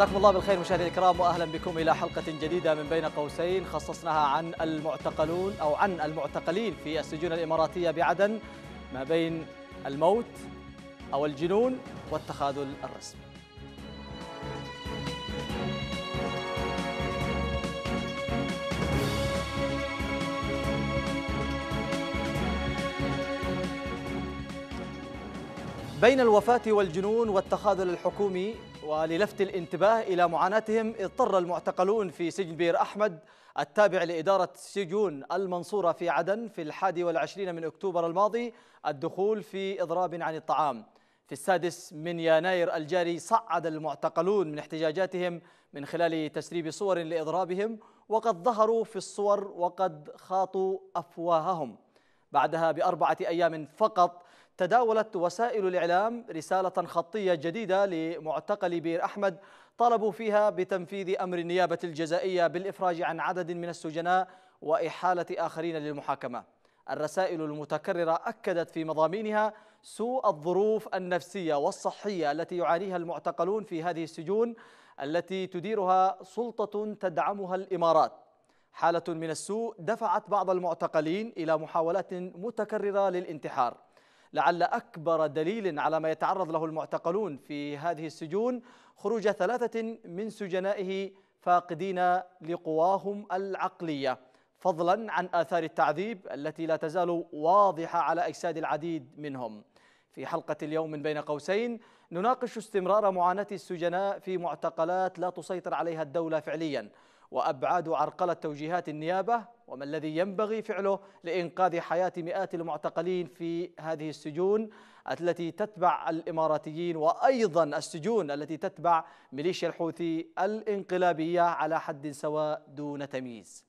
مساكم الله بالخير مشاهدينا الكرام واهلا بكم الى حلقه جديده من بين قوسين خصصناها عن المعتقلون او عن المعتقلين في السجون الاماراتيه بعدن ما بين الموت او الجنون والتخاذل الرسمي. بين الوفاة والجنون والتخاذل الحكومي وللفت الانتباه إلى معاناتهم اضطر المعتقلون في سجن بير أحمد التابع لإدارة سجون المنصورة في عدن في الحادي والعشرين من أكتوبر الماضي الدخول في إضراب عن الطعام في السادس من يناير الجاري صعد المعتقلون من احتجاجاتهم من خلال تسريب صور لإضرابهم وقد ظهروا في الصور وقد خاطوا أفواههم بعدها بأربعة أيام فقط تداولت وسائل الإعلام رسالة خطية جديدة لمعتقل بير أحمد طالبوا فيها بتنفيذ أمر النيابة الجزائية بالإفراج عن عدد من السجناء وإحالة آخرين للمحاكمة الرسائل المتكررة أكدت في مضامينها سوء الظروف النفسية والصحية التي يعانيها المعتقلون في هذه السجون التي تديرها سلطة تدعمها الإمارات حالة من السوء دفعت بعض المعتقلين إلى محاولات متكررة للانتحار لعل أكبر دليل على ما يتعرض له المعتقلون في هذه السجون خروج ثلاثة من سجنائه فاقدين لقواهم العقلية فضلا عن آثار التعذيب التي لا تزال واضحة على أجساد العديد منهم في حلقة اليوم من بين قوسين نناقش استمرار معاناة السجناء في معتقلات لا تسيطر عليها الدولة فعلياً وأبعاد عرقلة توجيهات النيابة وما الذي ينبغي فعله لإنقاذ حياة مئات المعتقلين في هذه السجون التي تتبع الإماراتيين وأيضا السجون التي تتبع ميليشيا الحوثي الإنقلابية على حد سواء دون تمييز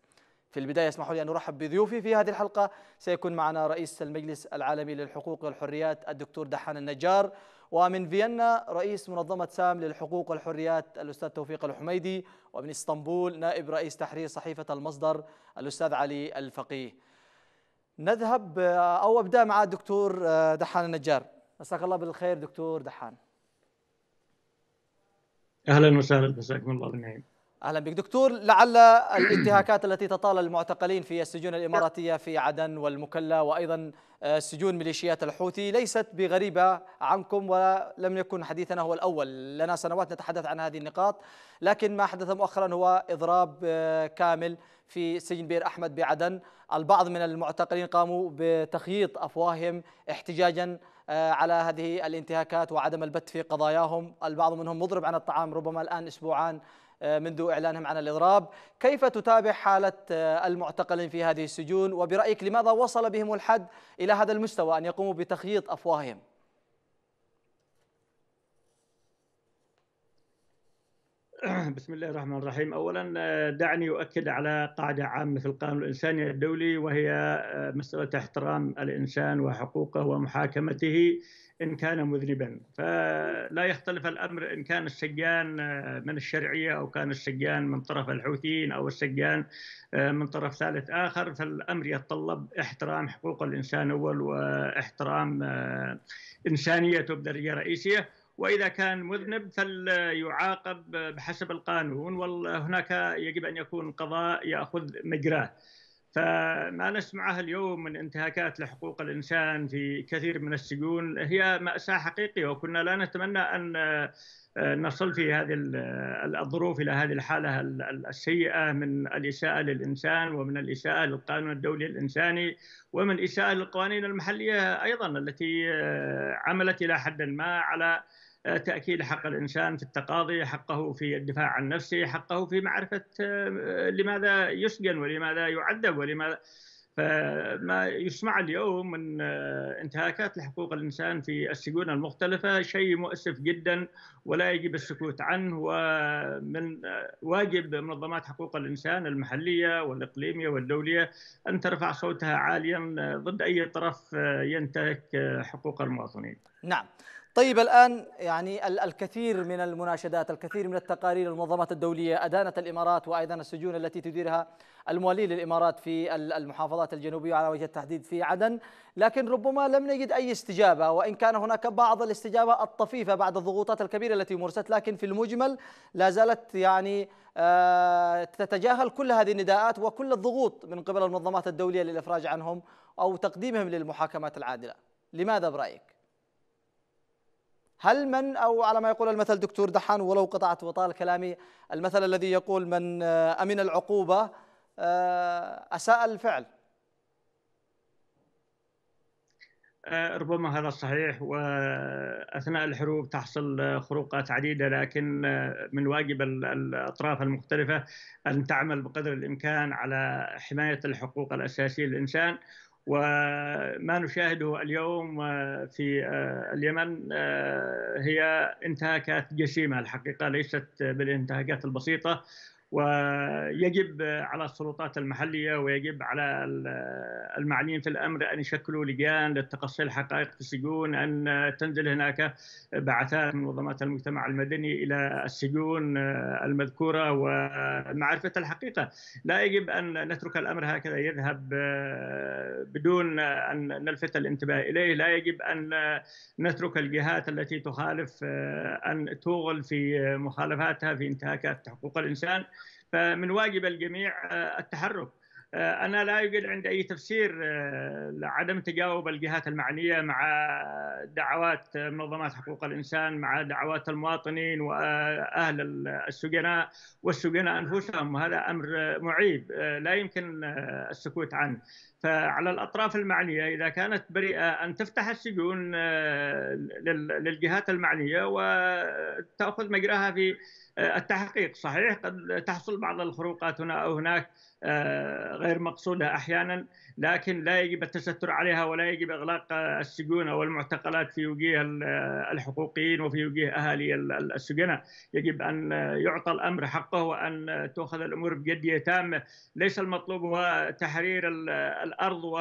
في البداية اسمحوا لي أن أرحب بضيوفي في هذه الحلقة سيكون معنا رئيس المجلس العالمي للحقوق والحريات الدكتور دحان النجار ومن فيينا رئيس منظمة سام للحقوق والحريات الأستاذ توفيق الحميدي ومن اسطنبول نائب رئيس تحرير صحيفة المصدر الأستاذ علي الفقيه نذهب آه، أو أبدأ مع الدكتور آه، دحان النجار مساك الله بالخير دكتور دحان أهلا وسهلا مساكم الله بالنعيم اهلا بك دكتور لعل الانتهاكات التي تطال المعتقلين في السجون الاماراتيه في عدن والمكلا وايضا آه، سجون ميليشيات الحوثي ليست بغريبه عنكم ولم يكن حديثنا هو الاول، لنا سنوات نتحدث عن هذه النقاط، لكن ما حدث مؤخرا هو اضراب آه، كامل في سجن بير احمد بعدن، البعض من المعتقلين قاموا بتخييط افواههم احتجاجا آه، على هذه الانتهاكات وعدم البت في قضاياهم، البعض منهم مضرب عن الطعام ربما الان اسبوعان آه، منذ إعلانهم عن الإضراب كيف تتابع حالة آه، المعتقلين في هذه السجون وبرأيك لماذا وصل بهم الحد إلى هذا المستوى أن يقوموا بتخييط أفواههم بسم الله الرحمن الرحيم اولا آه، دعني اؤكد على قاعده عامه في القانون الانساني الدولي وهي مساله احترام الانسان وحقوقه ومحاكمته إن كان مذنبا فلا يختلف الأمر إن كان السجان آه، من الشرعية أو كان السجان من طرف الحوثيين أو السجان آه، من طرف ثالث آخر فالأمر يتطلب احترام حقوق الإنسان أول واحترام آه، إنسانيته بدرجة رئيسية وإذا كان مذنب فليعاقب بحسب القانون وهناك يجب أن يكون قضاء يأخذ مجراه فما نسمعه اليوم من انتهاكات لحقوق الانسان في كثير من السجون هي ماساه حقيقيه وكنا لا نتمنى ان آه، نصل في هذه آه، الظروف الى هذه الحاله السيئه من الاساءه للانسان ومن الاساءه للقانون الدولي الانساني ومن اساءه للقوانين المحليه ايضا التي آه، عملت الى حد ما على آه، تأكيد حق الإنسان في التقاضي حقه في الدفاع عن نفسه حقه في معرفة آه، لماذا يسجن ولماذا يعذب ولماذا فما يسمع اليوم من آه، انتهاكات لحقوق الانسان في السجون المختلفه شيء مؤسف جدا ولا يجب السكوت عنه ومن واجب منظمات حقوق الانسان المحليه والاقليميه والدوليه ان ترفع صوتها عاليا ضد اي طرف ينتهك حقوق المواطنين. نعم. طيب الآن يعني الكثير من المناشدات الكثير من التقارير المنظمات الدولية أدانت الإمارات وأيضا السجون التي تديرها الموالين للإمارات في المحافظات الجنوبية على وجه التحديد في عدن لكن ربما لم نجد أي استجابة وإن كان هناك بعض الاستجابة الطفيفة بعد الضغوطات الكبيرة التي مرست لكن في المجمل لا زالت يعني آه، تتجاهل كل هذه النداءات وكل الضغوط من قبل المنظمات الدولية للإفراج عنهم أو تقديمهم للمحاكمات العادلة لماذا برأيك؟ هل من أو على ما يقول المثل دكتور دحان ولو قطعت وطال كلامي المثل الذي يقول من آه، أمن العقوبة آه، أساء الفعل آه، ربما هذا صحيح واثناء الحروب تحصل خروقات عديده لكن من واجب الاطراف المختلفه ان تعمل بقدر الامكان على حمايه الحقوق الاساسيه للانسان وما نشاهده اليوم آه، في آه، اليمن آه، هي انتهاكات جسيمه الحقيقه ليست بالانتهاكات البسيطه ويجب على السلطات المحلية ويجب على المعنيين في الأمر أن يشكلوا لجان للتقصي الحقائق في السجون أن تنزل هناك بعثات منظمات المجتمع المدني إلى السجون المذكورة ومعرفة الحقيقة لا يجب أن نترك الأمر هكذا يذهب آه، بدون أن نلفت الانتباه إليه لا يجب أن نترك الجهات التي تخالف آه، أن توغل في مخالفاتها في انتهاكات حقوق الإنسان فمن واجب الجميع آه، التحرك آه، أنا لا يوجد عندي أي تفسير آه، لعدم تجاوب الجهات المعنية مع دعوات منظمات حقوق الإنسان مع دعوات المواطنين وأهل السجناء والسجناء أنفسهم وهذا أمر معيب لا يمكن السكوت عنه فعلى الأطراف المعنية إذا كانت بريئة أن تفتح السجون للجهات المعنية وتأخذ مجراها في آه، التحقيق صحيح قد تحصل بعض الخروقات هنا أو هناك آه، غير مقصودة أحيانا لكن لا يجب التستر عليها ولا يجب إغلاق آه، السجون أو المعتقلات في وجيه الحقوقيين وفي وجيه أهالي السجناء يجب أن يعطى الأمر حقه وأن تؤخذ الأمور بجدية تامة ليس المطلوب هو تحرير الأرض و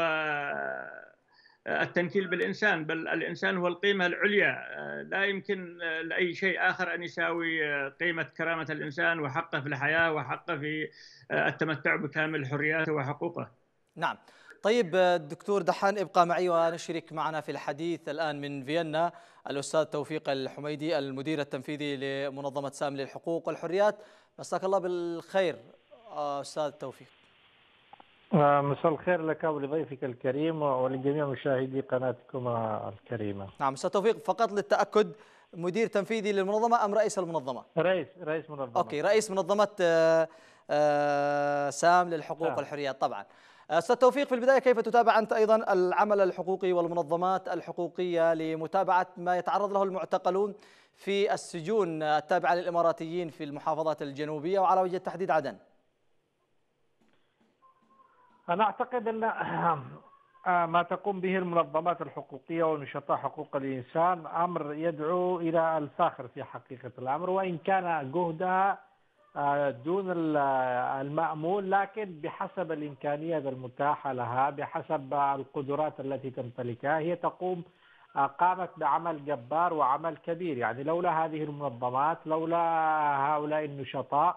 التنكيل بالإنسان بل الإنسان هو القيمة العليا آه، لا يمكن آه، لأي شيء آخر أن يساوي آه، قيمة كرامة الإنسان وحقه في الحياة وحقه في التمتع بكامل حرياته وحقوقه نعم طيب دكتور دحان ابقى معي ونشرك معنا في الحديث الآن من فيينا الأستاذ توفيق الحميدي المدير التنفيذي لمنظمة سام للحقوق والحريات مساك الله بالخير أستاذ توفيق آه، مساء الخير لك ولضيفك الكريم ولجميع مشاهدي قناتكم الكريمة نعم أستاذ توفيق فقط للتأكد مدير تنفيذي للمنظمة أم رئيس المنظمة؟ رئيس رئيس منظمة أوكي رئيس منظمة آه، آه، سام للحقوق والحريات طبعا أستاذ توفيق في البداية كيف تتابع أنت أيضا العمل الحقوقي والمنظمات الحقوقية لمتابعة ما يتعرض له المعتقلون في السجون التابعة للإماراتيين في المحافظات الجنوبية وعلى وجه التحديد عدن؟ أنا أعتقد أن آه، ما تقوم به المنظمات الحقوقية ونشطاء حقوق الإنسان أمر يدعو إلى الفاخر في حقيقة الأمر وإن كان جهدها آه، دون المأمول لكن بحسب الإمكانيات المتاحة لها بحسب القدرات التي تمتلكها هي تقوم آه، قامت بعمل جبار وعمل كبير يعني لولا هذه المنظمات لولا هؤلاء النشطاء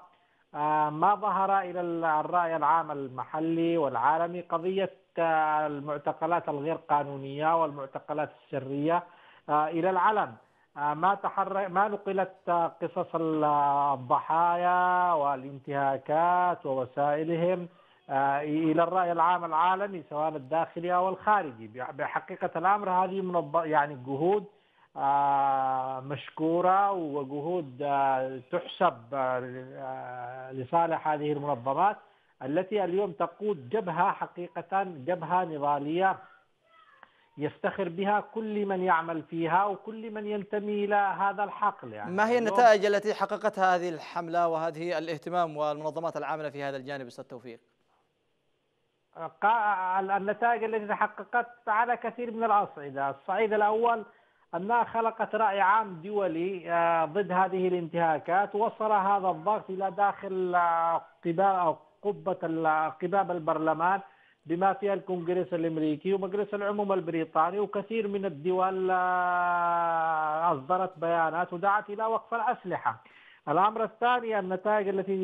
آه، ما ظهر إلى الرأي العام المحلي والعالمي قضية آه، المعتقلات الغير قانونية والمعتقلات السرية آه، إلى العلن ما تحرك ما نقلت قصص الضحايا والانتهاكات ووسائلهم الى الراي العام العالمي سواء الداخلي او الخارجي بحقيقه الامر هذه يعني جهود آه، مشكورة وجهود آه، تحسب آه، لصالح هذه المنظمات التي اليوم تقود جبهة حقيقة جبهة نضالية يفتخر بها كل من يعمل فيها وكل من ينتمي إلى هذا الحقل يعني ما هي النتائج التي حققتها هذه الحملة وهذه الاهتمام والمنظمات العاملة في هذا الجانب أستاذ توفيق؟ النتائج التي تحققت على كثير من الأصعدة الصعيد الأول أنها خلقت رأي عام دولي آه، ضد هذه الانتهاكات وصل هذا الضغط إلى داخل آه، قبة قباب البرلمان بما فيها الكونغرس الامريكي ومجلس العموم البريطاني وكثير من الدول آه، اصدرت بيانات ودعت الى وقف الاسلحه. الامر الثاني النتائج التي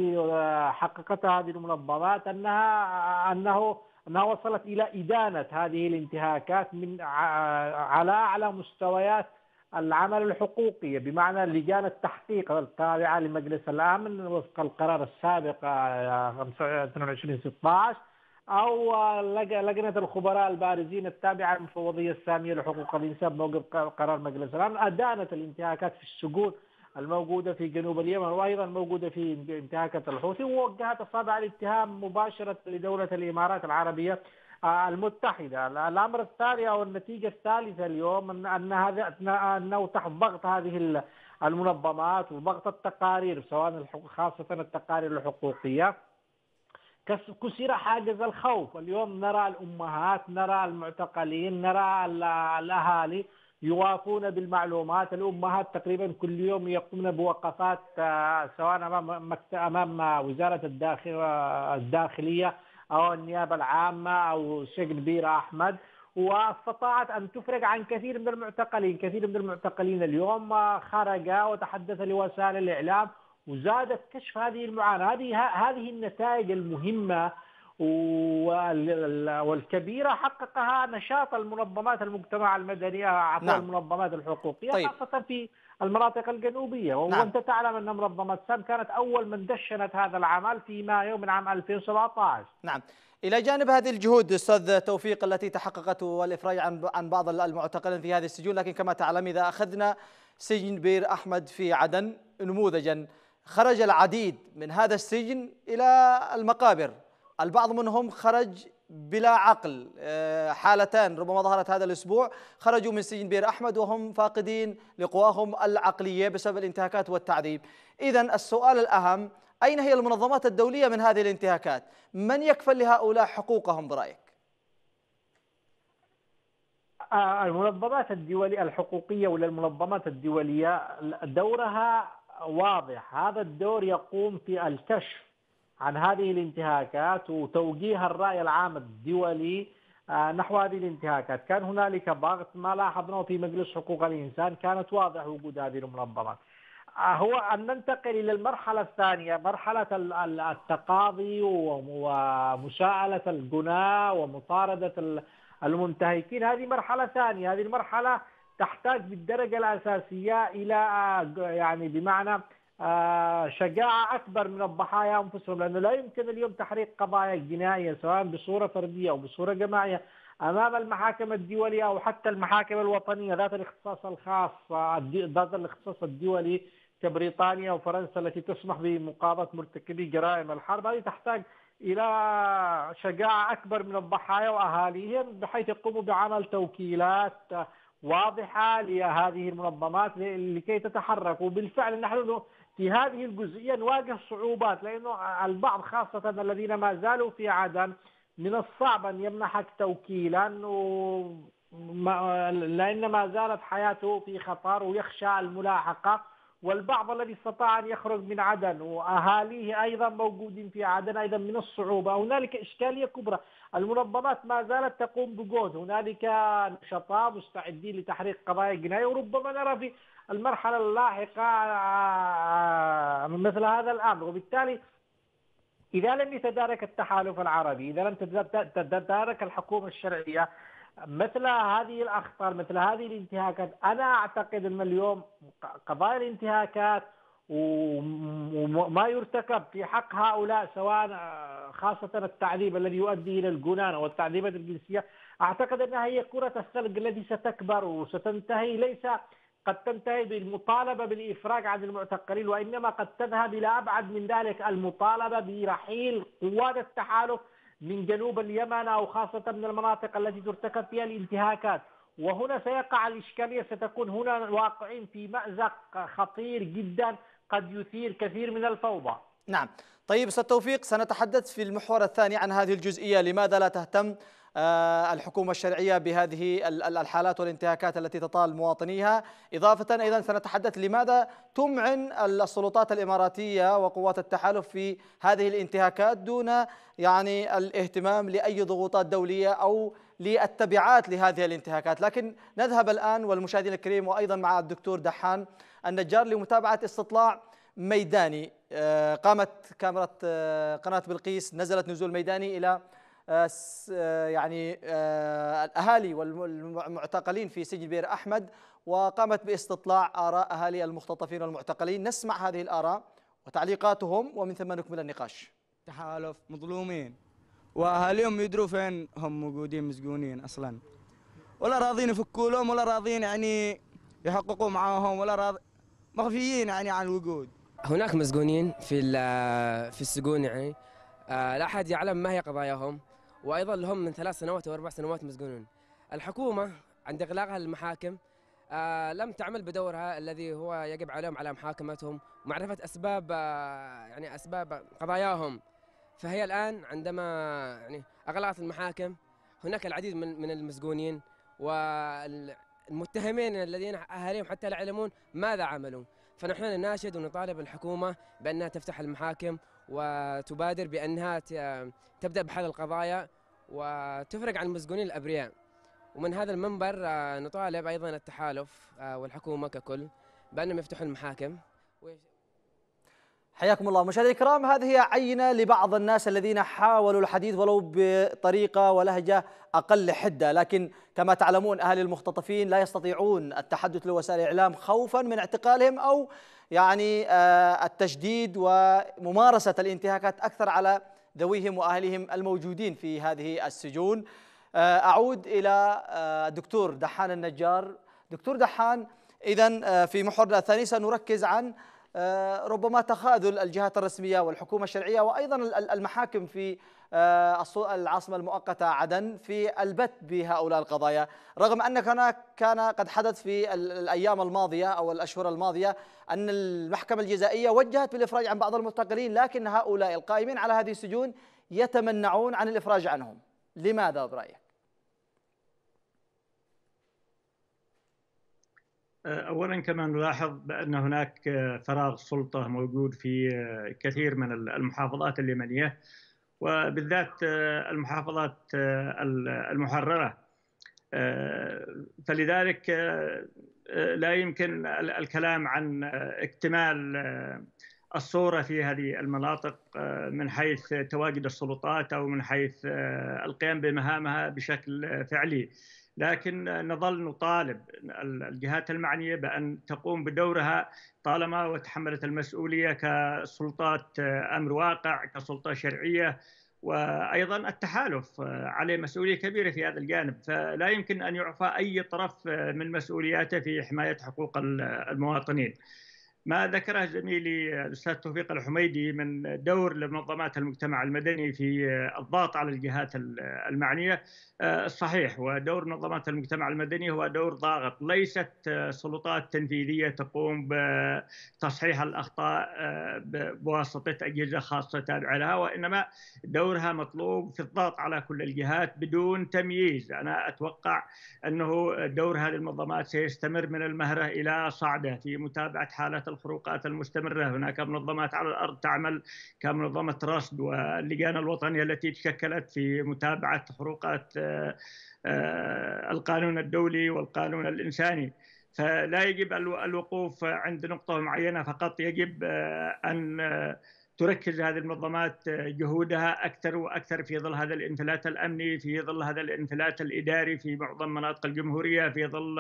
حققتها هذه المنظمات انها انه أنها وصلت إلى إدانة هذه الانتهاكات من على أعلى مستويات العمل الحقوقي بمعنى لجان التحقيق التابعة لمجلس الأمن وفق القرار السابق 2216 آه، أو لجنة الخبراء البارزين التابعة للمفوضية السامية لحقوق الإنسان موقف قرار مجلس الأمن أدانت الانتهاكات في السجون الموجودة في جنوب اليمن وأيضا موجودة في انتهاكة الحوثي ووجهت الصدع الاتهام مباشرة لدولة الإمارات العربية آه، المتحدة الأمر الثاني أو النتيجة الثالثة اليوم أن هذا أنه تحت ضغط هذه المنظمات وضغط التقارير سواء خاصة التقارير الحقوقية كسر حاجز الخوف اليوم نرى الأمهات نرى المعتقلين نرى الأهالي يوافون بالمعلومات الامهات تقريبا كل يوم يقومن بوقفات آه، سواء امام امام وزاره الداخل الداخليه او النيابه العامه او بير احمد واستطاعت ان تفرج عن كثير من المعتقلين، كثير من المعتقلين اليوم آه، خرج وتحدث لوسائل الاعلام وزادت كشف هذه المعاناه، هذه هذه النتائج المهمه والكبيرة حققها نشاط المنظمات المجتمع المدني عطاء نعم. المنظمات الحقوقية طيب. خاصة في المناطق الجنوبية نعم. وأنت تعلم أن منظمة سام كانت أول من دشنت هذا العمل في مايو من عام 2017 نعم إلى جانب هذه الجهود أستاذ توفيق التي تحققت والإفراج عن بعض المعتقلين في هذه السجون لكن كما تعلم إذا أخذنا سجن بير أحمد في عدن نموذجا خرج العديد من هذا السجن إلى المقابر البعض منهم خرج بلا عقل آه، حالتان ربما ظهرت هذا الأسبوع خرجوا من سجن بير أحمد وهم فاقدين لقواهم العقلية بسبب الانتهاكات والتعذيب إذا السؤال الأهم أين هي المنظمات الدولية من هذه الانتهاكات من يكفل لهؤلاء حقوقهم برأيك آه، المنظمات الدولية الحقوقية ولا المنظمات الدولية دورها واضح هذا الدور يقوم في الكشف عن هذه الانتهاكات وتوجيه الرأي العام الدولي آه، نحو هذه الانتهاكات كان هنالك ضغط ما لاحظناه في مجلس حقوق الإنسان كانت واضح وجود هذه المنظمه. آه، هو أن ننتقل إلى المرحلة الثانية مرحلة التقاضي ومساءله الجناة ومطاردة المنتهكين هذه مرحلة ثانية هذه المرحلة تحتاج بالدرجة الأساسية إلى آه، يعني بمعنى آه، شجاعه اكبر من الضحايا انفسهم لانه لا يمكن اليوم تحريق قضايا جنائيه سواء بصوره فرديه او بصوره جماعيه امام المحاكم الدوليه او حتى المحاكم الوطنيه ذات الاختصاص الخاص ذات الاختصاص الدولي كبريطانيا وفرنسا التي تسمح بمقاضاه مرتكبي جرائم الحرب هذه تحتاج الى شجاعه اكبر من الضحايا واهاليهم بحيث يقوموا بعمل توكيلات واضحه لهذه المنظمات لكي تتحرك وبالفعل نحن في هذه الجزئية نواجه صعوبات لأنه البعض خاصة الذين ما زالوا في عدن من الصعب أن يمنحك توكيلا و... ما... لأن ما زالت حياته في خطر ويخشى الملاحقة والبعض الذي استطاع أن يخرج من عدن وأهاليه أيضا موجودين في عدن أيضا من الصعوبة هنالك إشكالية كبرى المنظمات ما زالت تقوم بجهد هنالك نشطاء مستعدين لتحريق قضايا جنائية وربما نرى في المرحلة اللاحقة آه، مثل هذا الأمر وبالتالي إذا لم يتدارك التحالف العربي إذا لم تتدارك الحكومة الشرعية مثل هذه الأخطار مثل هذه الانتهاكات أنا أعتقد أن اليوم قضايا الانتهاكات وما يرتكب في حق هؤلاء سواء آه، خاصة التعذيب الذي يؤدي إلى الجنان التعذيبات الجنسية أعتقد أنها هي كرة الثلج التي ستكبر وستنتهي ليس قد تنتهي بالمطالبة بالإفراج عن المعتقلين وإنما قد تذهب إلى أبعد من ذلك المطالبة برحيل قوات التحالف من جنوب اليمن أو خاصة من المناطق التي ترتكب فيها الانتهاكات وهنا سيقع الإشكالية ستكون هنا واقعين في مأزق خطير جدا قد يثير كثير من الفوضى نعم طيب أستاذ توفيق سنتحدث في المحور الثاني عن هذه الجزئية لماذا لا تهتم آه، الحكومة الشرعية بهذه الحالات والانتهاكات التي تطال مواطنيها إضافة أيضا سنتحدث لماذا تمعن السلطات الإماراتية وقوات التحالف في هذه الانتهاكات دون يعني الاهتمام لأي ضغوطات دولية أو للتبعات لهذه الانتهاكات لكن نذهب الآن والمشاهدين الكريم وأيضا مع الدكتور دحان النجار لمتابعة استطلاع ميداني آه، قامت كاميرا آه، قناة بلقيس نزلت نزول ميداني إلى آه، آه، يعني آه، الأهالي والمعتقلين في سجن بير أحمد وقامت باستطلاع آراء أهالي المختطفين والمعتقلين نسمع هذه الآراء وتعليقاتهم ومن ثم نكمل النقاش تحالف مظلومين وأهاليهم يدروا فين هم موجودين مسجونين أصلا ولا راضين يفكوا لهم ولا راضين يعني يحققوا معاهم ولا راض مخفيين يعني عن الوجود هناك مسجونين في في السجون يعني لا احد يعلم ما هي قضاياهم وأيضا لهم من ثلاث سنوات أو أربع سنوات مسجونون الحكومة عند إغلاقها للمحاكم آه لم تعمل بدورها الذي هو يجب عليهم على محاكمتهم ومعرفة أسباب آه يعني أسباب قضاياهم فهي الآن عندما يعني أغلقت المحاكم هناك العديد من من المسجونين والمتهمين الذين أهاليهم حتى لا يعلمون ماذا عملوا فنحن نناشد ونطالب الحكومة بأنها تفتح المحاكم وتبادر بأنها تبدأ بحل القضايا وتفرج عن المسجونين الأبرياء ومن هذا المنبر آه، نطالب أيضا التحالف آه، والحكومة ككل بأنهم يفتحوا المحاكم حياكم الله مشاهدينا الكرام هذه عينه لبعض الناس الذين حاولوا الحديث ولو بطريقه ولهجه اقل حده لكن كما تعلمون اهل المختطفين لا يستطيعون التحدث لوسائل الاعلام خوفا من اعتقالهم او يعني آه، التشديد وممارسه الانتهاكات اكثر على ذويهم واهلهم الموجودين في هذه السجون آه، اعود الى الدكتور آه، دحان النجار دكتور دحان اذا في محورنا الثاني سنركز عن آه، ربما تخاذل الجهات الرسمية والحكومة الشرعية وأيضا المحاكم في آه، العاصمة المؤقتة عدن في البت بهؤلاء القضايا رغم أن كان قد حدث في الأيام الماضية أو الأشهر الماضية أن المحكمة الجزائية وجهت بالإفراج عن بعض المتقلين لكن هؤلاء القائمين على هذه السجون يتمنعون عن الإفراج عنهم لماذا برأيك؟ اولا كما نلاحظ بان هناك آه، فراغ سلطه موجود في آه، كثير من المحافظات اليمنيه وبالذات آه، المحافظات المحرره فلذلك لا يمكن الكلام عن اكتمال الصوره في هذه المناطق من حيث تواجد السلطات او من حيث القيام بمهامها بشكل فعلي. لكن نظل نطالب الجهات المعنيه بان تقوم بدورها طالما وتحملت المسؤوليه كسلطات آه، امر واقع كسلطه شرعيه وايضا التحالف آه، عليه مسؤوليه كبيره في هذا الجانب فلا يمكن ان يعفى اي طرف آه، من مسؤولياته في حمايه حقوق المواطنين. ما ذكره زميلي الاستاذ توفيق الحميدي من دور لمنظمات المجتمع المدني في الضغط على الجهات المعنيه آه، صحيح ودور منظمات المجتمع المدني هو دور ضاغط ليست آه، سلطات تنفيذيه تقوم بتصحيح الاخطاء آه، بواسطه اجهزه خاصه تابعه لها وانما دورها مطلوب في الضغط على كل الجهات بدون تمييز انا اتوقع انه دور هذه المنظمات سيستمر من المهره الى صعده في متابعه حاله الخروقات المستمرة هناك منظمات على الأرض تعمل كمنظمة رصد واللجان الوطنية التي تشكلت في متابعة خروقات آه، آه، القانون الدولي والقانون الإنساني فلا يجب الوقوف عند نقطة معينة فقط يجب آه، أن تركز هذه المنظمات جهودها اكثر واكثر في ظل هذا الانفلات الامني، في ظل هذا الانفلات الاداري في معظم مناطق الجمهوريه، في ظل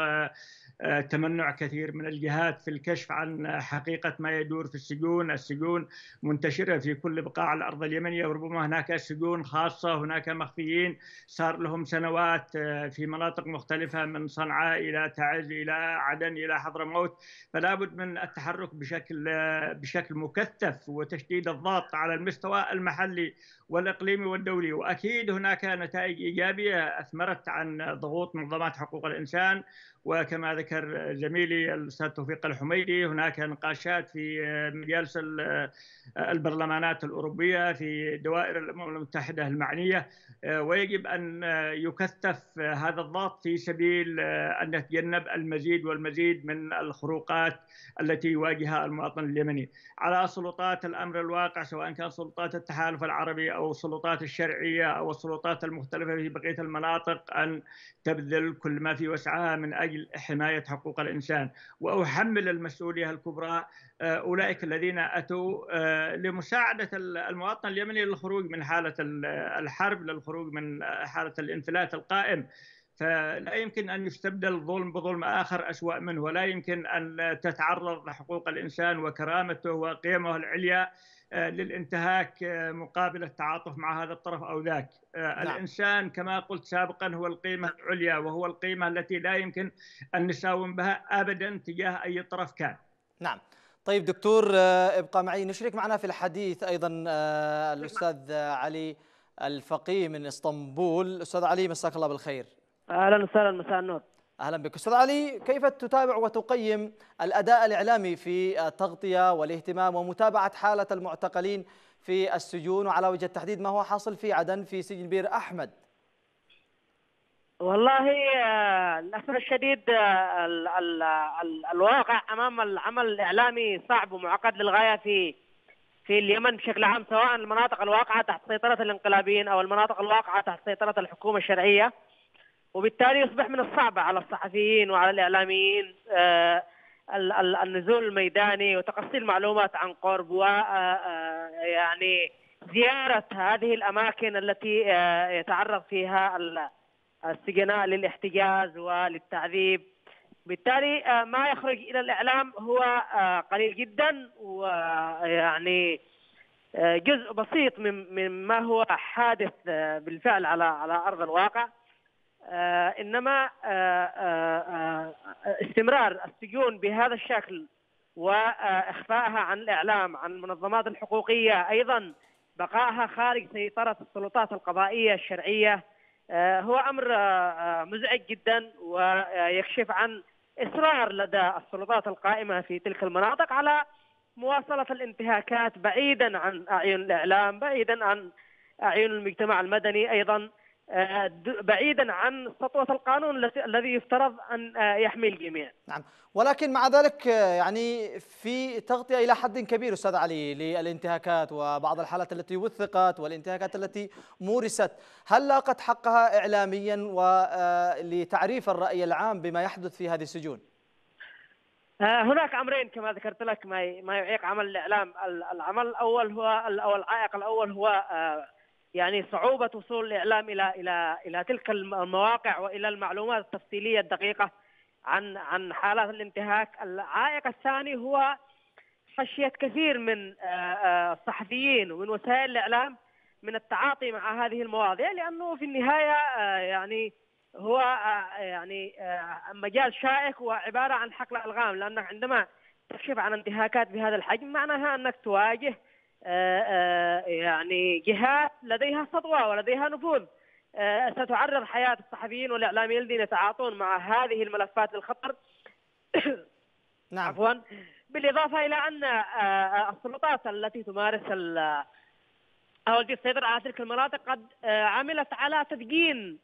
آه، تمنع كثير من الجهات في الكشف عن حقيقة ما يدور في السجون السجون منتشرة في كل بقاع الأرض اليمنية وربما هناك سجون خاصة هناك مخفيين صار لهم سنوات آه، في مناطق مختلفة من صنعاء إلى تعز إلى عدن إلى حضرموت فلا بد من التحرك بشكل آه، بشكل مكثف وتشديد الضغط على المستوى المحلي والإقليمي والدولي وأكيد هناك نتائج إيجابية أثمرت عن ضغوط منظمات حقوق الإنسان وكما ذكر زميلي الاستاذ توفيق الحميدي هناك نقاشات في آه، مجالس آه، البرلمانات الاوروبيه في دوائر الامم المتحده المعنيه آه، ويجب ان يكثف هذا الضغط في سبيل ان نتجنب المزيد والمزيد من الخروقات التي يواجهها المواطن اليمني على سلطات الامر الواقع سواء كان سلطات التحالف العربي او السلطات الشرعيه او السلطات المختلفه في بقيه المناطق ان تبذل كل ما في وسعها من اجل أجل حماية حقوق الإنسان وأحمل المسؤولية الكبرى آه، أولئك الذين أتوا آه، لمساعدة المواطن اليمني للخروج من حالة الحرب للخروج من حالة الانفلات القائم فلا يمكن أن يستبدل ظلم بظلم آخر أسوأ منه ولا يمكن أن تتعرض حقوق الإنسان وكرامته وقيمه العليا آه، للانتهاك آه، مقابل التعاطف مع هذا الطرف أو ذاك آه، نعم. الإنسان كما قلت سابقا هو القيمة العليا وهو القيمة التي لا يمكن أن نساوم بها أبدا تجاه أي طرف كان نعم طيب دكتور ابقى معي نشرك معنا في الحديث أيضا الأستاذ علي الفقيه من اسطنبول أستاذ علي مساك الله بالخير اهلا وسهلا مساء النور اهلا بك استاذ علي كيف تتابع وتقيم الاداء الاعلامي في التغطيه والاهتمام ومتابعه حاله المعتقلين في السجون وعلى وجه التحديد ما هو حاصل في عدن في سجن بير احمد والله آه، للاسف الشديد الـ آه، الـ الـ الواقع امام العمل الاعلامي صعب ومعقد للغايه في في اليمن بشكل عام سواء المناطق الواقعه تحت سيطره الانقلابيين او المناطق الواقعه تحت سيطره الحكومه الشرعيه وبالتالي يصبح من الصعب على الصحفيين وعلى الإعلاميين آه، النزول الميداني وتقصي المعلومات عن قرب و آه، آه، يعني زيارة هذه الأماكن التي يتعرض فيها السجناء للاحتجاز وللتعذيب بالتالي ما يخرج إلى الإعلام هو قليل جدا ويعني جزء بسيط من مما هو حادث بالفعل على على أرض الواقع آه، انما آه، آه، استمرار السجون بهذا الشكل واخفائها عن الاعلام عن المنظمات الحقوقيه ايضا بقائها خارج سيطره السلطات القضائيه الشرعيه هو امر مزعج جدا ويكشف عن اصرار لدى السلطات القائمه في تلك المناطق على مواصله الانتهاكات بعيدا عن اعين الاعلام بعيدا عن اعين المجتمع المدني ايضا آه، بعيدا عن سطوة القانون الذي يفترض أن آه، يحمي الجميع نعم ولكن مع ذلك آه، يعني في تغطية إلى حد كبير أستاذ علي للانتهاكات وبعض الحالات التي وثقت والانتهاكات التي مورست هل لاقت حقها إعلاميا ولتعريف الرأي العام بما يحدث في هذه السجون؟ هناك امرين كما ذكرت لك ما ما يعيق عمل الاعلام العمل الاول هو او العائق الاول هو يعني صعوبة وصول الإعلام إلى إلى إلى تلك المواقع وإلى المعلومات التفصيلية الدقيقة عن عن حالات الانتهاك، العائق الثاني هو خشية كثير من آه، آه، الصحفيين ومن وسائل الإعلام من التعاطي مع هذه المواضيع لأنه في النهاية آه، يعني هو يعني مجال شائك وعبارة عن حقل ألغام لأنك عندما تكشف عن انتهاكات بهذا الحجم معناها أنك تواجه آه، آه، يعني جهات لديها سطوة ولديها نفوذ آه، ستعرض حياة الصحفيين والإعلاميين الذين يتعاطون مع هذه الملفات للخطر نعم. عفوا بالإضافة إلى أن السلطات التي تمارس أو التي تسيطر على تلك المناطق قد عملت على تدقين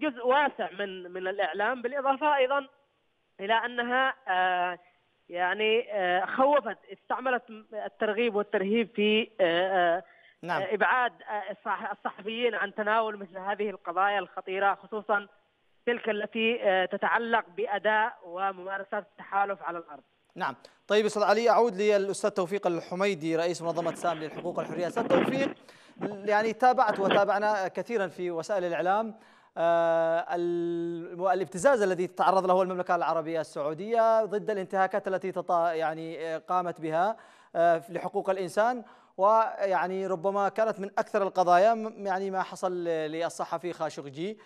جزء واسع من من الإعلام بالإضافة أيضا إلى أنها يعني آه، خوفت استعملت الترغيب والترهيب في آه، آه، نعم. ابعاد الصحفيين عن تناول مثل هذه القضايا الخطيره خصوصا تلك التي تتعلق باداء وممارسات التحالف على الارض. نعم، طيب استاذ علي اعود للاستاذ توفيق الحميدي رئيس منظمه سام للحقوق والحريات، استاذ توفيق يعني تابعت وتابعنا كثيرا في وسائل الاعلام آه، الابتزاز الذي تتعرض له المملكة العربية السعودية ضد الانتهاكات التي يعني آه، قامت بها آه، لحقوق الإنسان ويعني ربما كانت من أكثر القضايا يعني ما حصل للصحفي خاشقجي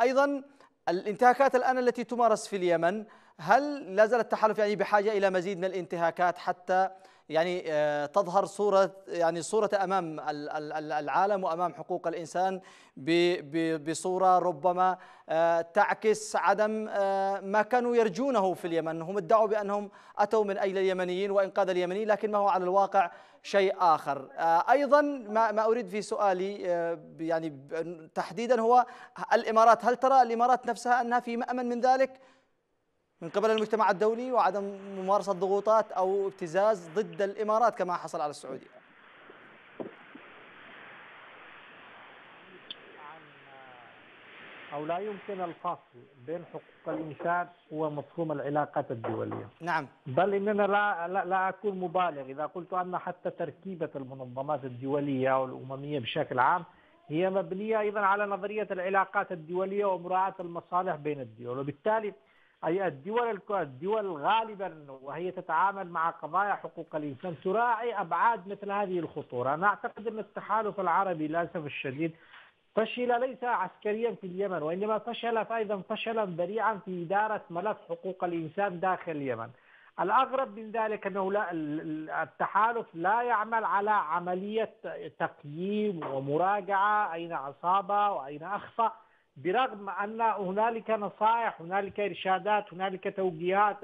أيضا الانتهاكات الآن التي تمارس في اليمن هل لا زال التحالف يعني بحاجة إلى مزيد من الانتهاكات حتى يعني آه، تظهر صورة يعني صورة أمام العالم وأمام حقوق الإنسان بصورة ربما آه، تعكس عدم آه، ما كانوا يرجونه في اليمن هم ادعوا بأنهم أتوا من أجل اليمنيين وإنقاذ اليمنيين لكن ما هو على الواقع شيء آخر أيضا ما, ما أريد في سؤالي يعني تحديدا هو الإمارات هل ترى الإمارات نفسها أنها في مأمن من ذلك؟ من قبل المجتمع الدولي وعدم ممارسة ضغوطات أو ابتزاز ضد الإمارات كما حصل على السعودية أو لا يمكن الفصل بين حقوق الإنسان ومفهوم العلاقات الدولية نعم بل إننا لا, لا, لا أكون مبالغ إذا قلت أن حتى تركيبة المنظمات الدولية والأممية بشكل عام هي مبنية أيضا على نظرية العلاقات الدولية ومراعاة المصالح بين الدول وبالتالي أي الدول الدول غالبا وهي تتعامل مع قضايا حقوق الإنسان تراعي أبعاد مثل هذه الخطورة أنا أعتقد أن التحالف العربي للأسف الشديد فشل ليس عسكريا في اليمن وإنما فشل أيضا فشلا ذريعا في إدارة ملف حقوق الإنسان داخل اليمن الأغرب من ذلك أنه لا التحالف لا يعمل على عملية تقييم ومراجعة أين أصاب وأين أخطأ برغم ان هنالك نصائح هنالك ارشادات هنالك توجيهات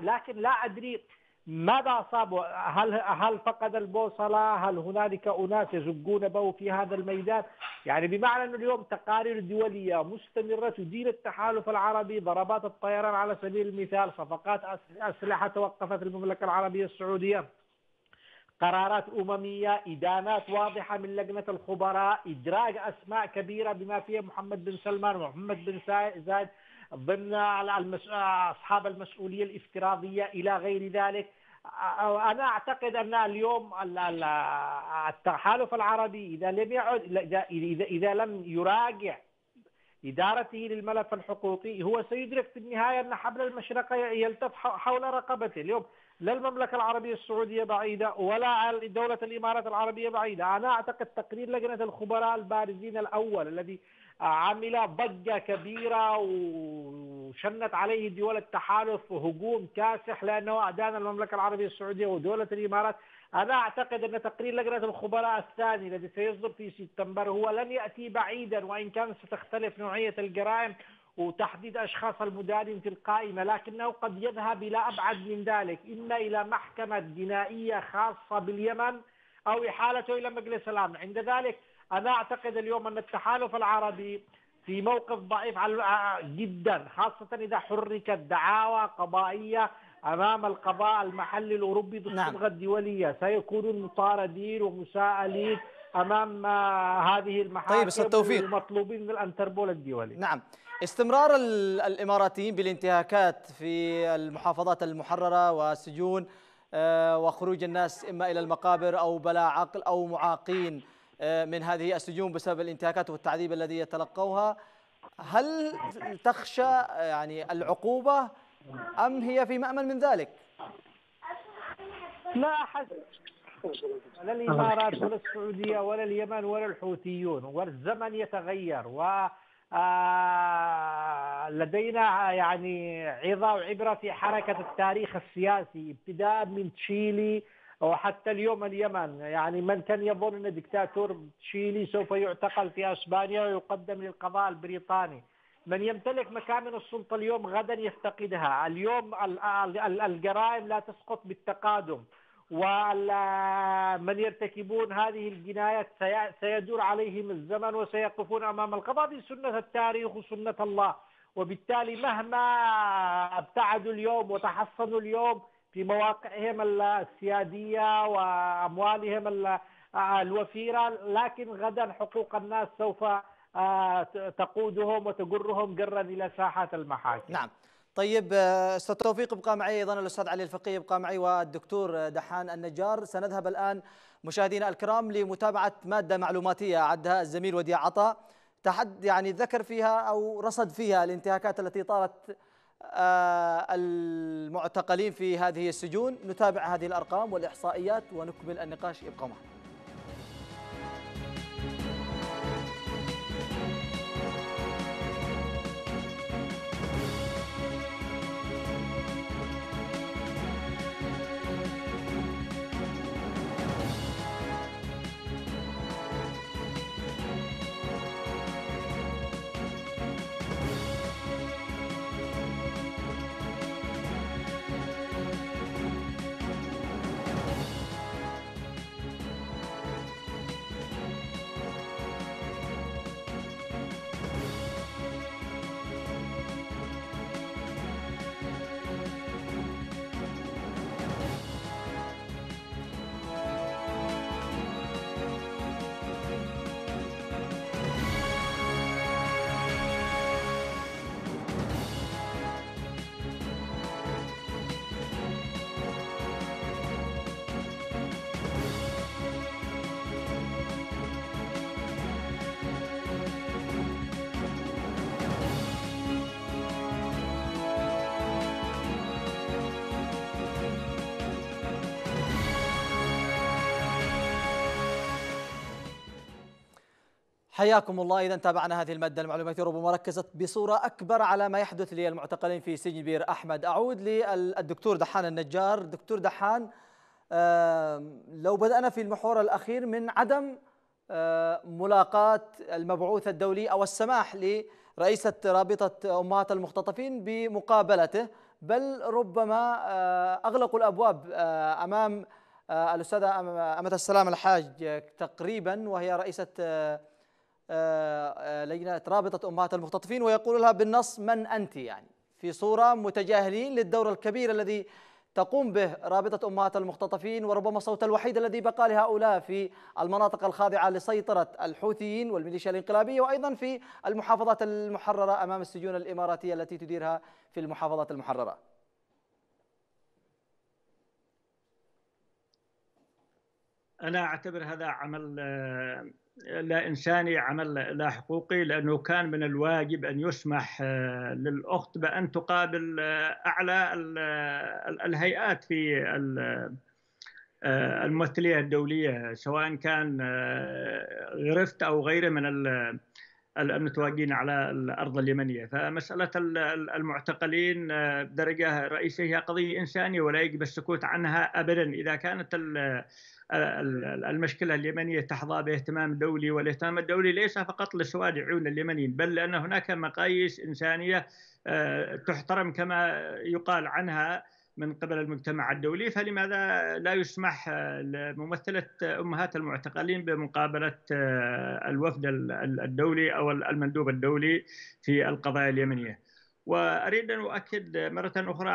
لكن لا ادري ماذا اصابه هل هل فقد البوصله هل هنالك اناس يزقون به في هذا الميدان يعني بمعنى انه اليوم تقارير دوليه مستمره تدير التحالف العربي ضربات الطيران على سبيل المثال صفقات اسلحه توقفت المملكه العربيه السعوديه قرارات أممية إدانات واضحة من لجنة الخبراء إدراج أسماء كبيرة بما فيها محمد بن سلمان ومحمد بن زايد ضمن أصحاب المسؤولية الافتراضية إلى غير ذلك أنا أعتقد أن اليوم التحالف العربي إذا لم يعد إذا, إذا لم يراجع إدارته للملف الحقوقي هو سيدرك في النهاية أن حبل المشرقة يلتف حول رقبته اليوم لا المملكة العربية السعودية بعيدة ولا دولة الإمارات العربية بعيدة أنا أعتقد تقرير لجنة الخبراء البارزين الأول الذي عمل ضجة كبيرة وشنت عليه دول التحالف هجوم كاسح لأنه أدان المملكة العربية السعودية ودولة الإمارات أنا أعتقد أن تقرير لجنة الخبراء الثاني الذي سيصدر في سبتمبر هو لن يأتي بعيدا وإن كان ستختلف نوعية الجرائم وتحديد أشخاص المدانين في القائمة لكنه قد يذهب إلى أبعد من ذلك إما إلى محكمة جنائية خاصة باليمن أو إحالته إلى مجلس الأمن عند ذلك أنا أعتقد اليوم أن التحالف العربي في موقف ضعيف آه، آه، جدا خاصة إذا حركت دعاوى قضائية أمام القضاء المحلي الأوروبي ضد نعم. الدولية سيكونون مطاردين ومساءلين امام آه، هذه المحاكم طيب التوفيق المطلوبين من الانتربول الدولي نعم استمرار الاماراتيين بالانتهاكات في المحافظات المحرره والسجون آه، وخروج الناس اما الى المقابر او بلا عقل او معاقين آه، من هذه السجون بسبب الانتهاكات والتعذيب الذي يتلقوها هل تخشى يعني العقوبه ام هي في مامل من ذلك؟ لا احد لا الامارات ولا السعوديه ولا اليمن ولا الحوثيون والزمن يتغير و آه، لدينا يعني عظة وعبرة في حركة التاريخ السياسي ابتداء من تشيلي وحتى اليوم اليمن يعني من كان يظن أن دكتاتور تشيلي سوف يعتقل في أسبانيا ويقدم للقضاء البريطاني من يمتلك مكامن السلطة اليوم غدا يفتقدها اليوم الجرائم لا تسقط بالتقادم ومن يرتكبون هذه الجنايات سيدور عليهم الزمن وسيقفون أمام القضاء دي سنة التاريخ وسنة الله وبالتالي مهما ابتعدوا اليوم وتحصنوا اليوم في مواقعهم السيادية وأموالهم الوفيرة لكن غدا حقوق الناس سوف آه، تقودهم وتجرهم جرا إلى ساحات المحاكم نعم طيب آه، استاذ توفيق ابقى معي ايضا الاستاذ علي الفقيه ابقى معي والدكتور دحان النجار سنذهب الان مشاهدينا الكرام لمتابعه ماده معلوماتيه اعدها الزميل وديع عطاء تحد يعني ذكر فيها او رصد فيها الانتهاكات التي طالت آه، المعتقلين في هذه السجون نتابع هذه الارقام والاحصائيات ونكمل النقاش ابقوا معنا حياكم الله إذا تابعنا هذه المادة المعلوماتية ربما ركزت بصورة أكبر على ما يحدث للمعتقلين في سجن بير أحمد أعود للدكتور دحان النجار دكتور دحان لو بدأنا في المحور الأخير من عدم ملاقاة المبعوث الدولي أو السماح لرئيسة رابطة أمهات المختطفين بمقابلته بل ربما أغلقوا الأبواب أمام الأستاذة أمة السلام الحاج تقريبا وهي رئيسة آه، آه، لجنة رابطة أمهات المختطفين ويقول لها بالنص من أنت يعني في صورة متجاهلين للدور الكبير الذي تقوم به رابطة أمهات المختطفين وربما الصوت الوحيد الذي بقى لهؤلاء في المناطق الخاضعة لسيطرة الحوثيين والميليشيا الانقلابية وأيضا في المحافظات المحررة أمام السجون الإماراتية التي تديرها في المحافظات المحررة أنا أعتبر هذا عمل آه، لا إنساني عمل لا حقوقي لأنه كان من الواجب أن يسمح آه، للأخت بأن تقابل آه، أعلى آه، الهيئات في الممثلية الدولية سواء كان غرفت أو غيره من المتواجدين على الارض اليمنيه، فمساله المعتقلين بدرجه آه، رئيسيه هي قضيه انسانيه ولا يجب السكوت عنها ابدا اذا كانت آه، المشكله اليمنيه تحظى باهتمام دولي والاهتمام الدولي ليس فقط لسواد عيون اليمنيين بل لان هناك مقاييس انسانيه آه، تحترم كما يقال عنها من قبل المجتمع الدولي فلماذا لا يسمح لممثلة أمهات المعتقلين بمقابلة آه، الوفد الدولي أو المندوب الدولي في القضايا اليمنية وأريد أن أؤكد مرة أخرى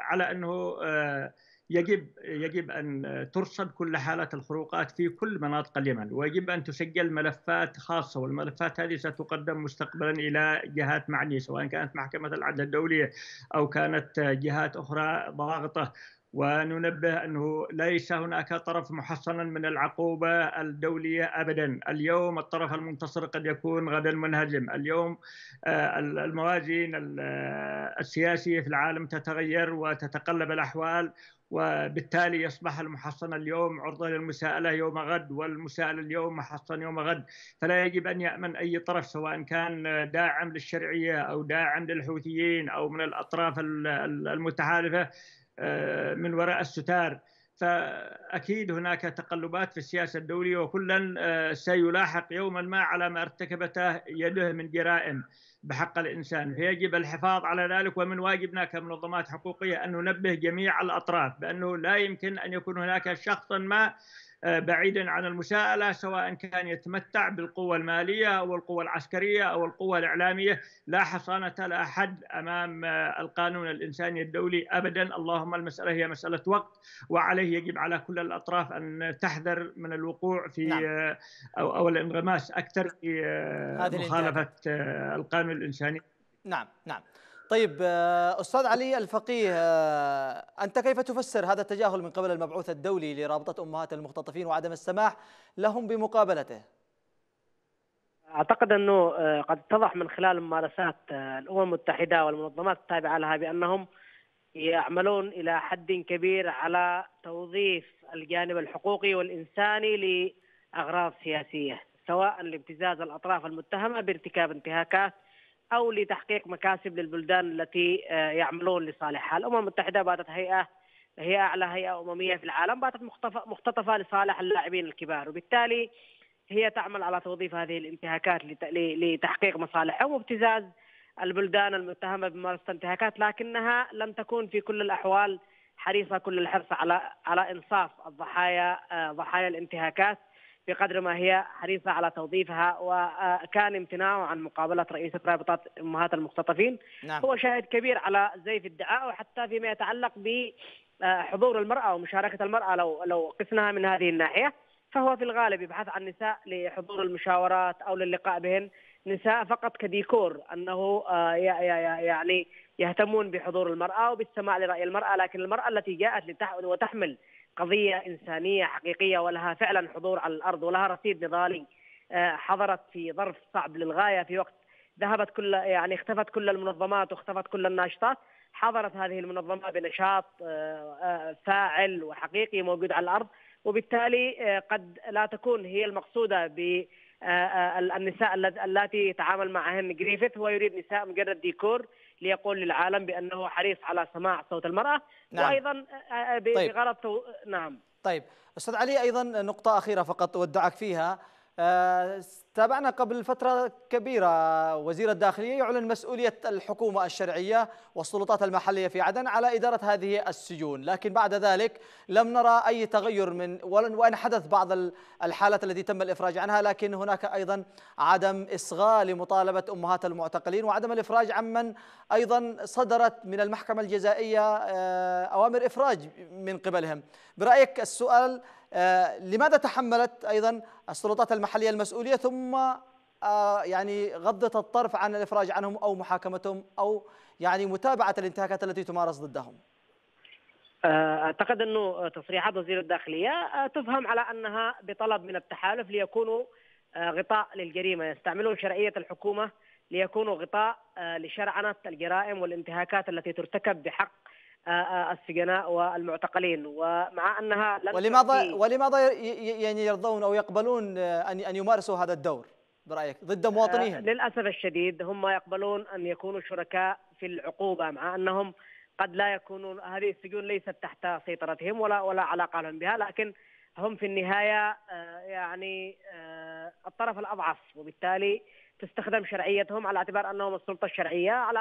على أنه آه، يجب يجب ان ترصد كل حالات الخروقات في كل مناطق اليمن ويجب ان تسجل ملفات خاصه والملفات هذه ستقدم مستقبلا الى جهات معنيه سواء كانت محكمه العدل الدوليه او كانت جهات اخرى ضاغطه وننبه انه ليس هناك طرف محصنا من العقوبه الدوليه ابدا، اليوم الطرف المنتصر قد يكون غدا منهزم، اليوم آه، الموازين السياسيه في العالم تتغير وتتقلب الاحوال وبالتالي يصبح المحصن اليوم عرضة للمساءلة يوم غد والمساءل اليوم محصن يوم غد فلا يجب أن يأمن أي طرف سواء كان داعم للشرعية أو داعم للحوثيين أو من الأطراف المتحالفة آه، من وراء الستار فأكيد هناك تقلبات في السياسة الدولية وكلا آه، سيلاحق يوما ما على ما ارتكبته يده من جرائم بحق الإنسان فيجب الحفاظ على ذلك ومن واجبنا كمنظمات حقوقية أن ننبه جميع الأطراف بأنه لا يمكن أن يكون هناك شخص ما آه، بعيدا عن المساءله سواء كان يتمتع بالقوه الماليه او القوه العسكريه او القوه الاعلاميه لا حصانه لاحد امام آه، القانون الانساني الدولي ابدا اللهم المساله هي مساله وقت وعليه يجب على كل الاطراف ان تحذر من الوقوع في نعم. آه، او او الانغماس اكثر في مخالفه القانون الانساني نعم نعم طيب آه، أستاذ علي الفقيه آه، أنت كيف تفسر هذا التجاهل من قبل المبعوث الدولي لرابطة أمهات المختطفين وعدم السماح لهم بمقابلته أعتقد أنه آه، قد اتضح من خلال ممارسات الأمم المتحدة والمنظمات التابعة لها بأنهم يعملون إلى حد كبير على توظيف الجانب الحقوقي والإنساني لأغراض سياسية سواء لابتزاز الأطراف المتهمة بارتكاب انتهاكات او لتحقيق مكاسب للبلدان التي آه، يعملون لصالحها، الامم المتحده باتت هيئه هي اعلى هيئه امميه في العالم باتت مختطفه لصالح اللاعبين الكبار وبالتالي هي تعمل على توظيف هذه الانتهاكات لتحقيق مصالحهم وابتزاز البلدان المتهمه بممارسه انتهاكات لكنها لم تكون في كل الاحوال حريصه كل الحرص على على انصاف الضحايا آه، ضحايا الانتهاكات بقدر ما هي حريصة على توظيفها وكان امتناعه عن مقابلة رئيس رابطة أمهات المختطفين نعم. هو شاهد كبير على زيف الدعاء وحتى فيما يتعلق بحضور المرأة ومشاركة المرأة لو لو قسناها من هذه الناحية فهو في الغالب يبحث عن نساء لحضور المشاورات أو للقاء بهن نساء فقط كديكور أنه آه، يعني يهتمون بحضور المرأة وبالسماع لرأي المرأة لكن المرأة التي جاءت وتحمل قضيه انسانيه حقيقيه ولها فعلا حضور على الارض ولها رصيد نضالي آه، حضرت في ظرف صعب للغايه في وقت ذهبت كل يعني اختفت كل المنظمات واختفت كل الناشطات حضرت هذه المنظمه بنشاط آه، آه، فاعل وحقيقي موجود على الارض وبالتالي قد لا تكون هي المقصوده ب النساء اللاتي تعامل معهن جريفيث هو يريد نساء مجرد ديكور ليقول للعالم بأنه حريص على سماع صوت المرأة نعم. وأيضا آه، آه، بغرض طيب. نعم طيب أستاذ علي أيضا نقطة أخيرة فقط ودعك فيها آه، تابعنا قبل فترة كبيرة وزير الداخلية يعلن مسؤولية الحكومة الشرعية والسلطات المحلية في عدن على إدارة هذه السجون لكن بعد ذلك لم نرى أي تغير من وإن حدث بعض الحالات التي تم الإفراج عنها لكن هناك أيضا عدم إصغاء لمطالبة أمهات المعتقلين وعدم الإفراج عمن أيضا صدرت من المحكمة الجزائية آه، أوامر إفراج من قبلهم برأيك السؤال آه، لماذا تحملت أيضا السلطات المحلية المسؤولية ثم آه، يعني غضت الطرف عن الإفراج عنهم أو محاكمتهم أو يعني متابعة الانتهاكات التي تمارس ضدهم آه، أعتقد أنه تصريحات وزير الداخلية تفهم على أنها بطلب من التحالف ليكونوا غطاء للجريمة يستعملون شرعية الحكومة ليكونوا غطاء لشرعنة الجرائم والانتهاكات التي ترتكب بحق آه، آه، السجناء والمعتقلين ومع انها ولماذا ولماذا يعني يرضون او يقبلون آه، ان ان يمارسوا هذا الدور برايك ضد مواطنيهم؟ للاسف الشديد هم يقبلون ان يكونوا شركاء في العقوبه مع انهم قد لا يكونون هذه السجون ليست تحت سيطرتهم ولا ولا علاقه لهم بها لكن هم في النهايه يعني الطرف الاضعف وبالتالي تستخدم شرعيتهم على اعتبار انهم السلطه الشرعيه على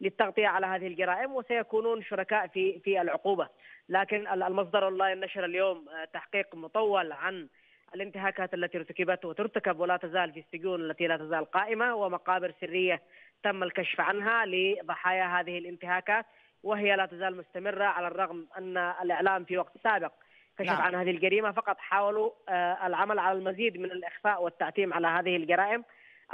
للتغطيه على هذه الجرائم وسيكونون شركاء في في العقوبه، لكن المصدر اونلاين نشر اليوم آه، تحقيق مطول عن الانتهاكات التي ارتكبت وترتكب ولا تزال في السجون التي لا تزال قائمه ومقابر سريه تم الكشف عنها لضحايا هذه الانتهاكات وهي لا تزال مستمره على الرغم ان الاعلام في وقت سابق كشف نعم. عن هذه الجريمه فقط حاولوا آه، العمل على المزيد من الاخفاء والتعتيم على هذه الجرائم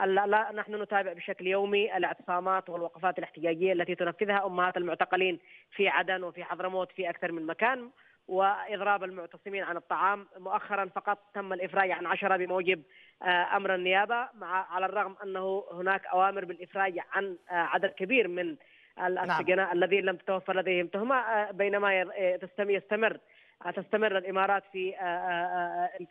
لا, لا نحن نتابع بشكل يومي الاعتصامات والوقفات الاحتجاجيه التي تنفذها امهات المعتقلين في عدن وفي حضرموت في اكثر من مكان واضراب المعتصمين عن الطعام مؤخرا فقط تم الافراج عن عشره بموجب آه، امر النيابه مع على الرغم انه هناك اوامر بالافراج عن آه، عدد كبير من السجناء نعم. الذين لم تتوفر لديهم تهمه آه، بينما يستمر تستمر الامارات في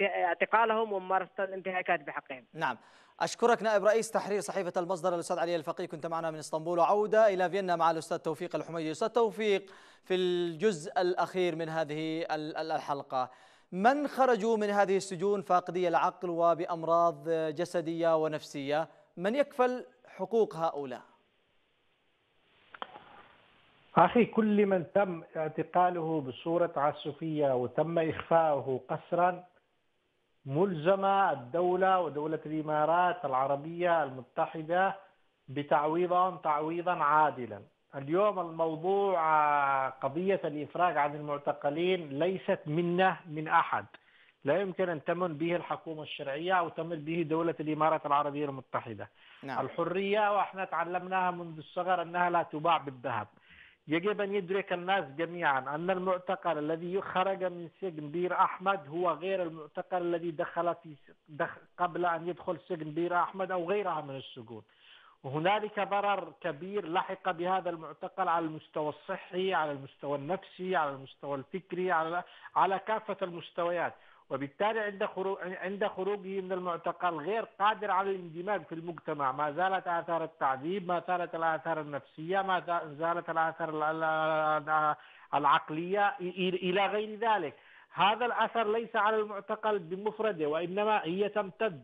اعتقالهم وممارسه الانتهاكات بحقهم. نعم. أشكرك نائب رئيس تحرير صحيفة المصدر الأستاذ علي الفقيه كنت معنا من اسطنبول وعودة إلى فيينا مع الأستاذ توفيق الحميدي أستاذ توفيق في الجزء الأخير من هذه الحلقة من خرجوا من هذه السجون فاقدي العقل وبأمراض جسدية ونفسية من يكفل حقوق هؤلاء؟ أخي كل من تم اعتقاله بصورة تعسفية وتم إخفاؤه قسرا ملزمة الدولة ودولة الإمارات العربية المتحدة بتعويضهم تعويضا عادلا اليوم الموضوع آه، قضية الإفراج عن المعتقلين ليست منه من أحد لا يمكن أن تمن به الحكومة الشرعية أو تمن به دولة الإمارات العربية المتحدة نعم. الحرية وإحنا تعلمناها منذ الصغر أنها لا تباع بالذهب يجب أن يدرك الناس جميعا أن المعتقل الذي خرج من سجن بير أحمد هو غير المعتقل الذي دخل في دخل قبل أن يدخل سجن بير أحمد أو غيرها من السجون وهنالك ضرر كبير لحق بهذا المعتقل على المستوى الصحي على المستوى النفسي على المستوى الفكري على على كافة المستويات وبالتالي عند خروج عند خروجه من المعتقل غير قادر على الاندماج في المجتمع ما زالت اثار التعذيب ما زالت الاثار النفسيه ما زالت الاثار العقليه الى غير ذلك هذا الاثر ليس على المعتقل بمفرده وانما هي تمتد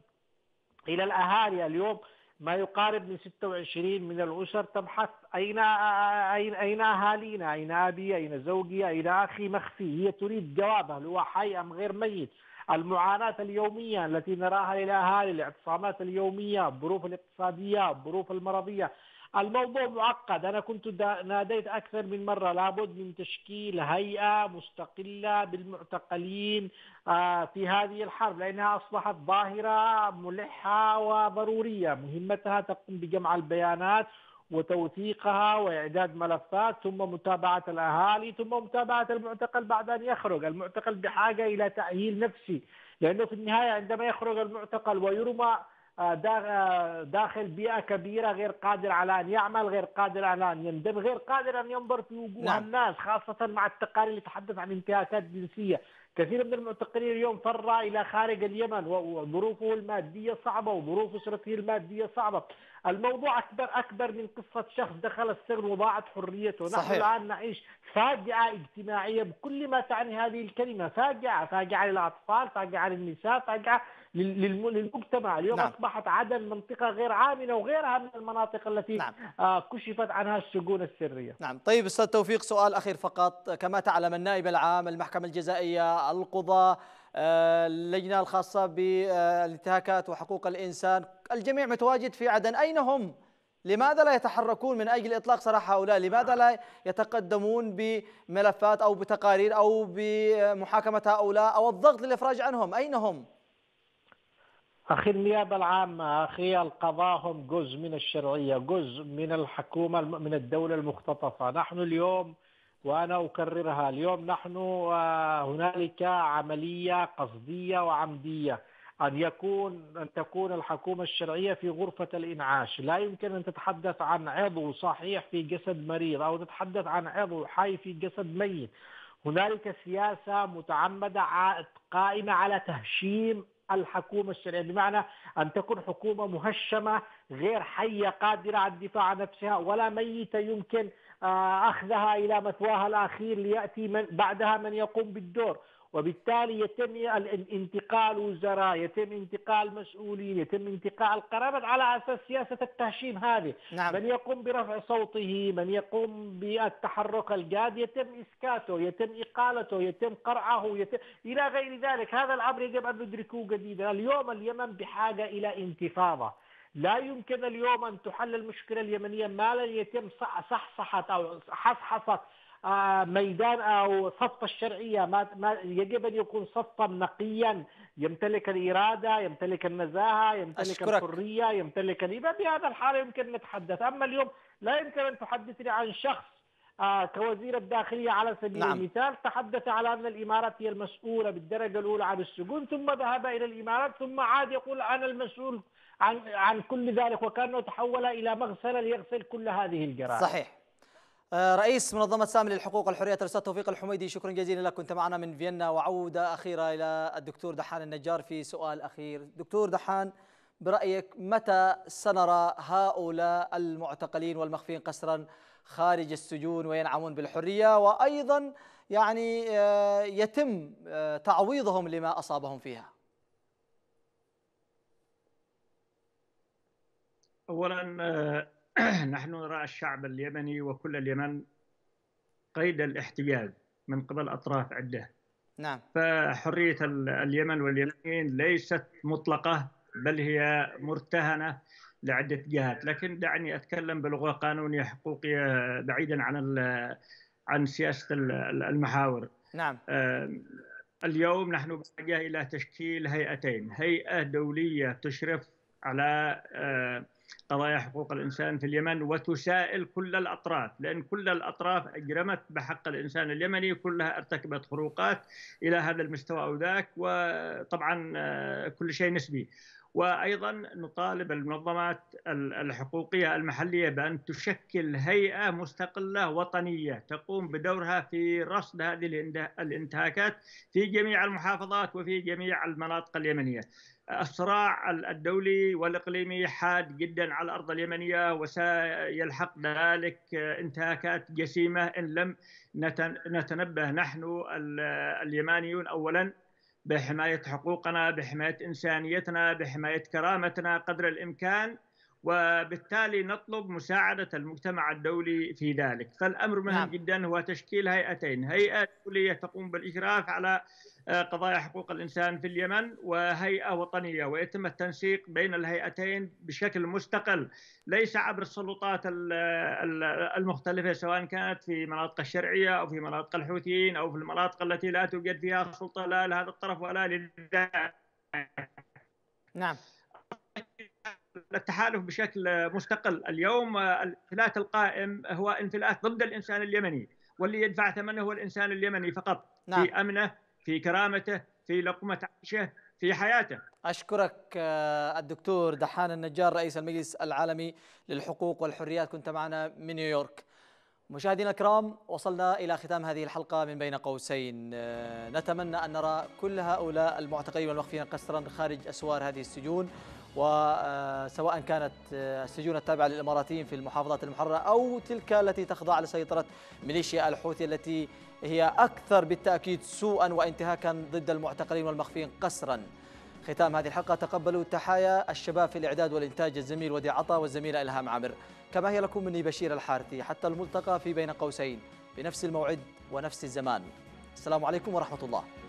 الى الاهالي اليوم ما يقارب من 26 من الأسر تبحث أين أين أين أهالينا؟ أين أبي؟ أين زوجي؟ أين أخي؟ مخفي، هي تريد جواب هل هو حي أم غير ميت؟ المعاناة اليومية التي نراها للأهالي الاعتصامات اليومية الظروف الاقتصادية الظروف المرضية الموضوع معقد أنا كنت ناديت أكثر من مرة لابد من تشكيل هيئة مستقلة بالمعتقلين آه، في هذه الحرب لأنها أصبحت ظاهرة ملحة وضرورية مهمتها تقوم بجمع البيانات وتوثيقها وإعداد ملفات ثم متابعة الأهالي ثم متابعة المعتقل بعد أن يخرج المعتقل بحاجة إلى تأهيل نفسي لأنه في النهاية عندما يخرج المعتقل ويرمى آه، آه، داخل بيئه كبيره غير قادر على ان يعمل غير قادر على ان يندم غير قادر ان ينظر في وجوه نعم. الناس خاصه مع التقارير اللي تحدث عن انتهاكات جنسيه كثير من المعتقلين اليوم فر الى خارج اليمن وظروفه الماديه صعبه وظروف اسرته الماديه صعبه الموضوع أكبر أكبر من قصة شخص دخل السجن وضاعت حريته صحيح. نحن الآن نعيش فاجعة اجتماعية بكل ما تعني هذه الكلمة فاجعة فاجعة للأطفال فاجعة للنساء فاجعة للمجتمع اليوم نعم. أصبحت عدن منطقة غير عاملة وغيرها من المناطق التي نعم. آه، كشفت عنها السجون السرية نعم طيب أستاذ توفيق سؤال أخير فقط كما تعلم النائب العام المحكمة الجزائية القضاء اللجنة الخاصة بالانتهاكات وحقوق الإنسان الجميع متواجد في عدن أين هم؟ لماذا لا يتحركون من أجل إطلاق سراح هؤلاء؟ لماذا لا يتقدمون بملفات أو بتقارير أو بمحاكمة هؤلاء أو الضغط للإفراج عنهم؟ أين هم؟ أخي النيابة العامة أخي القضاء هم جزء من الشرعية جزء من الحكومة من الدولة المختطفة نحن اليوم وانا اكررها اليوم نحن آه، هنالك عمليه قصديه وعمديه ان يكون ان تكون الحكومه الشرعيه في غرفه الانعاش، لا يمكن ان تتحدث عن عضو صحيح في جسد مريض او تتحدث عن عضو حي في جسد ميت. هنالك سياسه متعمده قائمه على تهشيم الحكومة الشرعية بمعنى أن تكون حكومة مهشمة غير حية قادرة على الدفاع عن نفسها ولا ميتة يمكن آه، أخذها إلى مثواها الأخير ليأتي من بعدها من يقوم بالدور وبالتالي يتم انتقال وزراء يتم انتقال مسؤولين يتم انتقال قرابة على أساس سياسة التهشيم هذه نعم. من يقوم برفع صوته من يقوم بالتحرك الجاد يتم إسكاته يتم إقالته يتم قرعه يتم إلى غير ذلك هذا الأمر يجب أن ندركه جديدا اليوم اليمن بحاجة إلى انتفاضة لا يمكن اليوم أن تحل المشكلة اليمنية ما لن يتم صحصحة أو حصحصة آه، ميدان او صف الشرعيه ما, ما يجب ان يكون صفا نقيا يمتلك الاراده يمتلك النزاهه يمتلك أشكرك. الحريه يمتلك بهذا الحال يمكن نتحدث اما اليوم لا يمكن ان تحدثني عن شخص آه كوزير الداخلية على سبيل نعم. المثال تحدث على أن الإمارات هي المسؤولة بالدرجة الأولى عن السجون ثم ذهب إلى الإمارات ثم عاد يقول أنا المسؤول عن عن كل ذلك وكانه تحول الى مغسله ليغسل كل هذه الجرائم. صحيح. آه، رئيس منظمة سامي للحقوق والحرية الأستاذ توفيق الحميدي شكرا جزيلا لك كنت معنا من فيينا وعودة أخيرة إلى الدكتور دحان النجار في سؤال أخير دكتور دحان برأيك متى سنرى هؤلاء المعتقلين والمخفين قسرا خارج السجون وينعمون بالحرية وأيضا يعني آه، يتم آه، تعويضهم لما أصابهم فيها اولا آه، نحن نرى الشعب اليمني وكل اليمن قيد الاحتجاج من قبل اطراف عده نعم فحريه اليمن واليمنيين ليست مطلقه بل هي مرتهنه لعده جهات لكن دعني اتكلم بلغه قانونيه حقوقيه بعيدا عن عن سياسه المحاور نعم آه، اليوم نحن بحاجه الى تشكيل هيئتين هيئه دوليه تشرف على آه، قضايا حقوق الإنسان في اليمن وتسائل كل الأطراف لأن كل الأطراف أجرمت بحق الإنسان اليمني كلها ارتكبت خروقات إلى هذا المستوى أو ذاك وطبعا آه، كل شيء نسبي وايضا نطالب المنظمات الحقوقيه المحليه بان تشكل هيئه مستقله وطنيه تقوم بدورها في رصد هذه الانتهاكات في جميع المحافظات وفي جميع المناطق اليمنيه. الصراع الدولي والإقليمي حاد جدا على الأرض اليمنية وسيلحق ذلك انتهاكات جسيمة إن لم نتنبه نحن اليمانيون أولا بحماية حقوقنا بحماية إنسانيتنا بحماية كرامتنا قدر الإمكان وبالتالي نطلب مساعدة المجتمع الدولي في ذلك فالأمر مهم نعم. جدا هو تشكيل هيئتين هيئة دولية تقوم بالإشراف على آه، قضايا حقوق الإنسان في اليمن وهيئة وطنية ويتم التنسيق بين الهيئتين بشكل مستقل ليس عبر السلطات المختلفة سواء كانت في مناطق الشرعية أو في مناطق الحوثيين أو في المناطق التي لا توجد فيها سلطة لا لهذا الطرف ولا لذاك نعم التحالف بشكل مستقل اليوم الانفلات القائم هو انفلات ضد الإنسان اليمني واللي يدفع ثمنه هو الإنسان اليمني فقط نعم. في أمنه في كرامته في لقمة عيشه في حياته أشكرك آه، الدكتور دحان النجار رئيس المجلس العالمي للحقوق والحريات كنت معنا من نيويورك مشاهدينا الكرام وصلنا إلى ختام هذه الحلقة من بين قوسين آه، نتمنى أن نرى كل هؤلاء المعتقلين والمخفين قسرا خارج أسوار هذه السجون وسواء كانت آه، السجون التابعة للإماراتيين في المحافظات المحررة أو تلك التي تخضع لسيطرة ميليشيا الحوثي التي هي أكثر بالتأكيد سوءا وانتهاكا ضد المعتقلين والمخفين قسرا ختام هذه الحلقة تقبلوا تحايا الشباب في الإعداد والإنتاج الزميل ودي عطا والزميلة إلهام عامر كما هي لكم مني بشير الحارثي حتى الملتقى في بين قوسين بنفس الموعد ونفس الزمان السلام عليكم ورحمة الله